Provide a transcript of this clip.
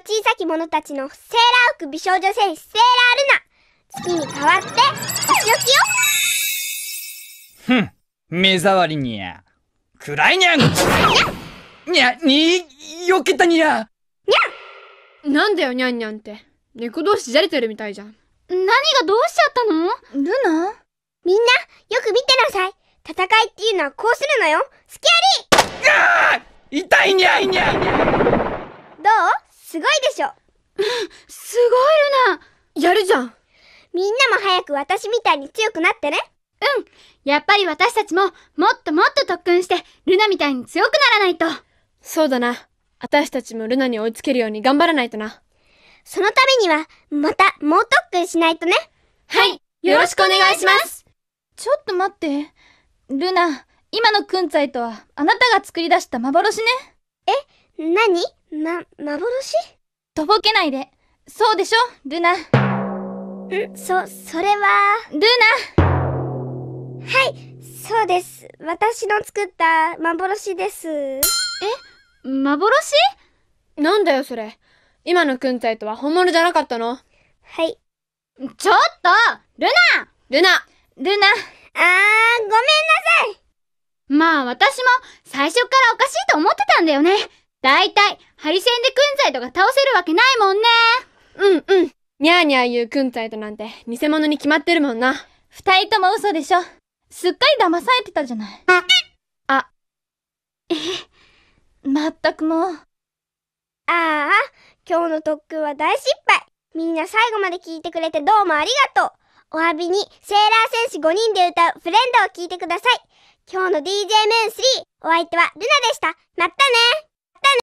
と小さき者たちのセーラー服美少女戦士セーラールナ月に代わってお仕置きよふん目障りにゃ暗いにゃんにゃによけたにゃにゃなんだよにゃんにゃんって猫同士じゃれてるみたいじゃん何がどうしちゃったのルナみんなよく見てなさい戦いっていうのはこうするのよ痛いにゃいにゃいにゃすごいルナやるじゃんみんなも早く私みたいに強くなってねうんやっぱり私たちももっともっと特訓してルナみたいに強くならないとそうだな私たちもルナに追いつけるように頑張らないとなそのためにはまた猛特訓しないとねはいよろしくお願いしますちょっと待ってルナ今のくんちいとはあなたが作り出した幻ねえ何ま、幻とぼけないでそうでしょルナそそれはルナはいそうです私の作った幻ですえ幻なんだよそれ今の軍隊とは本物じゃなかったのはいちょっとルナルナルナあーごめんなさいまあ私も最初からおかしいと思ってたんだよね大体、ハリセンで軍イとか倒せるわけないもんね。うんうん。にゃーにゃー言う軍イとなんて、偽物に決まってるもんな。二人とも嘘でしょ。すっかり騙されてたじゃない。あ。え、まったくもう。ああ、今日の特訓は大失敗。みんな最後まで聞いてくれてどうもありがとう。お詫びに、セーラー戦士5人で歌うフレンドを聞いてください。今日の DJ ーン3、お相手はルナでした。まったね